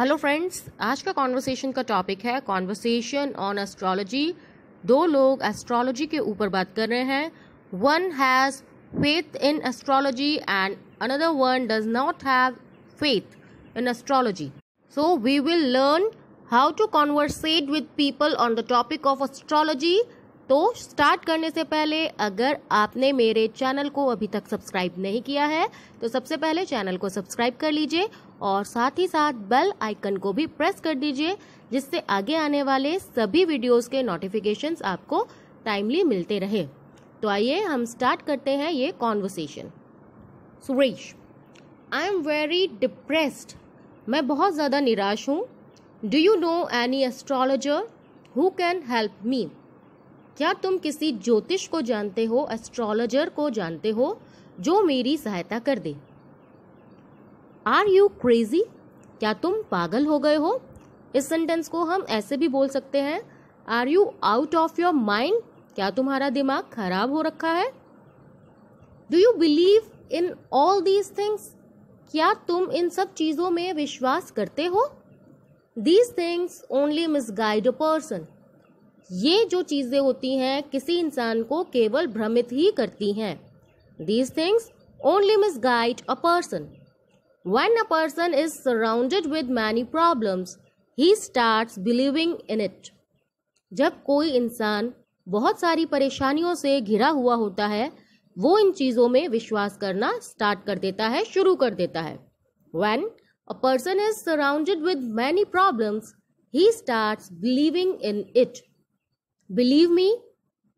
Hello friends आज का conversation का टॉपिक है कॉन्वर्सेशन ऑन एस्ट्रोलॉजी दो लोग एस्ट्रोलॉजी के ऊपर बात कर रहे हैं one has faith in astrology and another one does not have faith in astrology so we will learn how to conversate with people on the topic of astrology तो start करने से पहले अगर आपने मेरे चैनल को अभी तक सब्सक्राइब नहीं किया है तो सबसे पहले चैनल को सब्सक्राइब कर लीजिए और साथ ही साथ बेल आइकन को भी प्रेस कर दीजिए जिससे आगे आने वाले सभी वीडियोस के नोटिफिकेशंस आपको टाइमली मिलते रहे तो आइए हम स्टार्ट करते हैं ये conversation Suresh I am very depressed मैं बहुत ज़्यादा निराश हूँ do you know any astrologer who can help me क्या तुम किसी ज्योतिष को जानते हो एस्ट्रोलॉजर को जानते हो जो मेरी सहायता कर दे आर यू क्रेजी क्या तुम पागल हो गए हो इस सेंटेंस को हम ऐसे भी बोल सकते हैं are you out of your mind क्या तुम्हारा दिमाग खराब हो रखा है do you believe in all these things क्या तुम इन सब चीज़ों में विश्वास करते हो these things only misguide a person ये जो चीजें होती हैं किसी इंसान को केवल भ्रमित ही करती हैं these things only misguide a person when a person is surrounded with many problems he start believing in it जब कोई इंसान बहुत सारी परेशानियों से घिरा हुआ होता है वो इन चीजों में विश्वास करना स्टार्ट कर देता है शुरू कर देता है when a person is surrounded with many problems he start believing in it Believe me,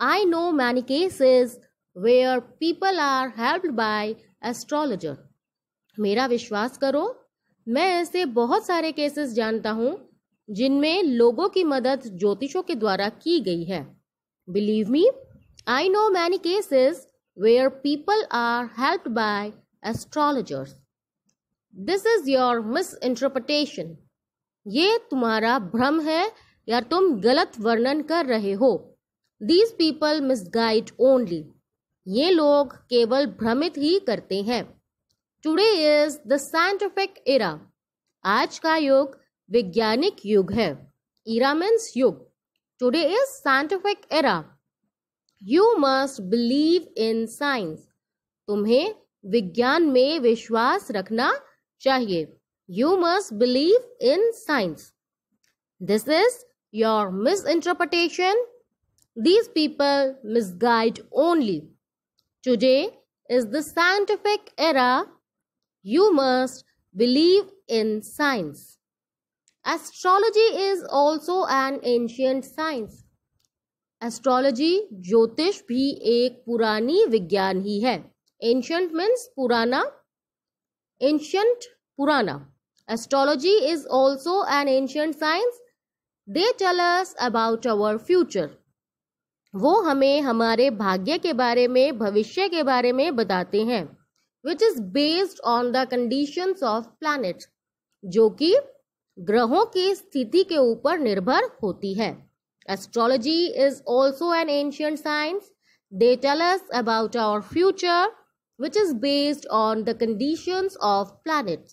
I know many cases where people are helped by astrologer. मेरा विश्वास करो मैं ऐसे बहुत सारे केसेस जानता हूँ जिनमें लोगों की मदद ज्योतिषों के द्वारा की गई है believe me I know many cases where people are helped by astrologers this is your misinterpretation ये तुम्हारा भ्रम है या तुम गलत वर्णन कर रहे हो दीज पीपल मिसगाइड ओनली ये लोग केवल भ्रमित ही करते हैं today is the scientific era आज का युग वैज्ञानिक युग है इरा मीन्स युग today is scientific era you must believe in science तुम्हें विज्ञान में विश्वास रखना चाहिए you must believe in science this is your misinterpretation. These people misguide only. Today is the scientific era. You must believe in science. Astrology is also an ancient science. Astrology, ज्योतिष भी एक पुरानी विज्ञान ही है Ancient means पुराना Ancient, पुराना Astrology is also an ancient science. They tell about our future वो हमें हमारे भाग्य के बारे में भविष्य के बारे में बताते हैं which is based on the condition of planet जो कि ग्रहों की स्थिति के ऊपर निर्भर होती है astrology is also an ancient science they tell about our future which is based on the condition of planet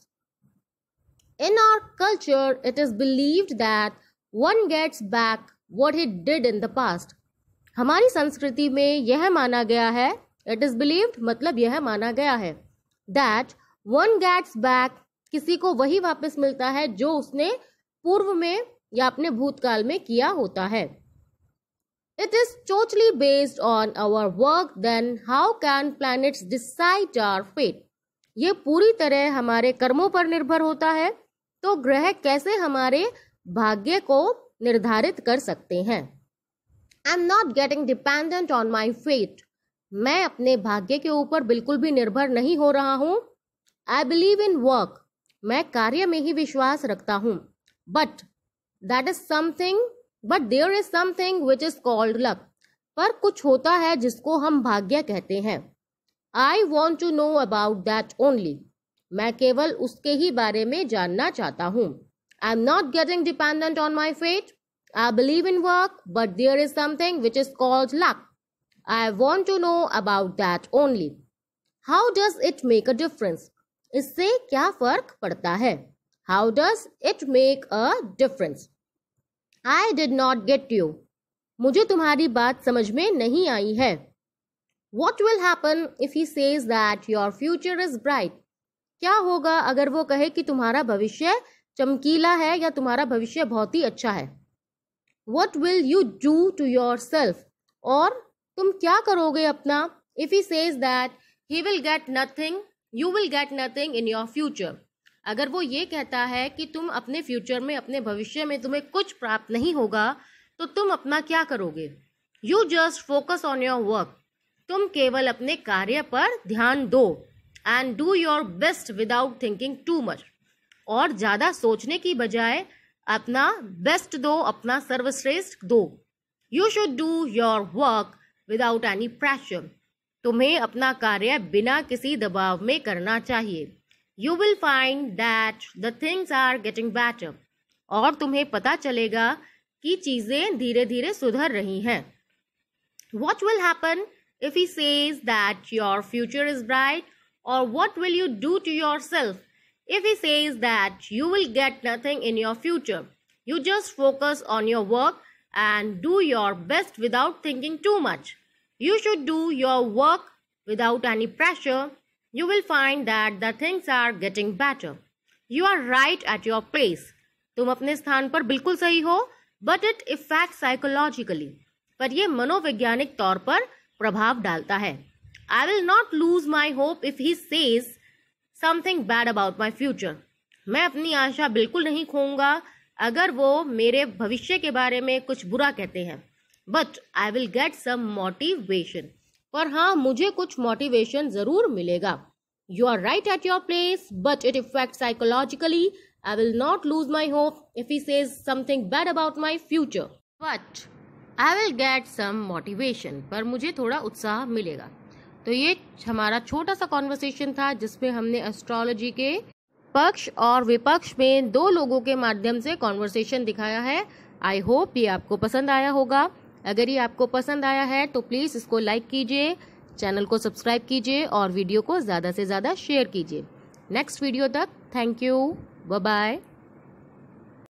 in our culture it is believed that one gets back what he did in the past हमारी संस्कृति में यह माना गया है it is believed मतलब यह माना गया है दैट वन गेट्स बैक किसी को वही वापस मिलता है जो उसने पूर्व में या अपने भूतकाल में किया होता है it is totally based on our work then how can planets decide our fate ये पूरी तरह हमारे कर्मों पर निर्भर होता है तो ग्रह कैसे हमारे भाग्य को निर्धारित कर सकते हैं I am not getting dependent on my fate मैं अपने भाग्य के ऊपर बिल्कुल भी निर्भर नहीं हो रहा हूँ आई बिलीव इन वर्क मैं कार्य में ही विश्वास रखता हूँ but that is something but there is something which is called luck पर कुछ होता है जिसको हम भाग्य कहते हैं I want to know about that only मैं केवल उसके ही बारे में जानना चाहता हूँ I'm not getting dependent on my fate. I believe in work, but there is something which is called luck. I want to know about that only. How does it make a difference? इससे क्या फर्क पड़ता है How does it make a difference? I did not get you. मुझे तुम्हारी बात समझ में नहीं आई है What will happen if he says that your future is bright? क्या होगा अगर वो कहे कि तुम्हारा भविष्य चमकीला है या तुम्हारा भविष्य बहुत ही अच्छा है what will you do to yourself और तुम क्या करोगे अपना if he says that he will get nothing you will get nothing in your future अगर वो ये कहता है कि तुम अपने फ्यूचर में अपने भविष्य में तुम्हें कुछ प्राप्त नहीं होगा तो तुम अपना क्या करोगे you just focus on your work तुम केवल अपने कार्य पर ध्यान दो and do your best without thinking too much और ज्यादा सोचने की बजाय अपना बेस्ट दो अपना सर्वश्रेष्ठ दो you should do your work without any pressure तुम्हें अपना कार्य बिना किसी दबाव में करना चाहिए you will find that the things are getting better और तुम्हें पता चलेगा कि चीज़ें धीरे धीरे सुधर रही हैं what will happen if he says that your future is bright और what will you do to yourself If he says that you will get nothing in your future, you just focus on your work and do your best without thinking too much. You should do your work without any pressure. You will find that the things are getting better. You are right at your place. तुम अपने स्थान पर बिल्कुल सही हो but it affects psychologically. पर यह मनोवैज्ञानिक तौर पर प्रभाव डालता है I will not lose my hope if he says something bad about my future मैं अपनी आशा बिल्कुल नहीं खोऊंगा अगर वो मेरे भविष्य के बारे में कुछ बुरा कहते हैं but I will get some motivation पर हाँ मुझे कुछ मोटिवेशन ज़रूर मिलेगा you are right at your place but it effect psychologically I will not lose my hope if he says something bad about my future but I will get some motivation पर मुझे थोड़ा उत्साह मिलेगा तो ये हमारा छोटा सा कॉन्वर्सेशन था जिसमें हमने एस्ट्रोलॉजी के पक्ष और विपक्ष में दो लोगों के माध्यम से कॉन्वर्सेशन दिखाया है आई होप ये आपको पसंद आया होगा अगर ये आपको पसंद आया है तो प्लीज़ इसको लाइक कीजिए चैनल को सब्सक्राइब कीजिए और वीडियो को ज़्यादा से ज़्यादा शेयर कीजिए नेक्स्ट वीडियो तक थैंक यू बाय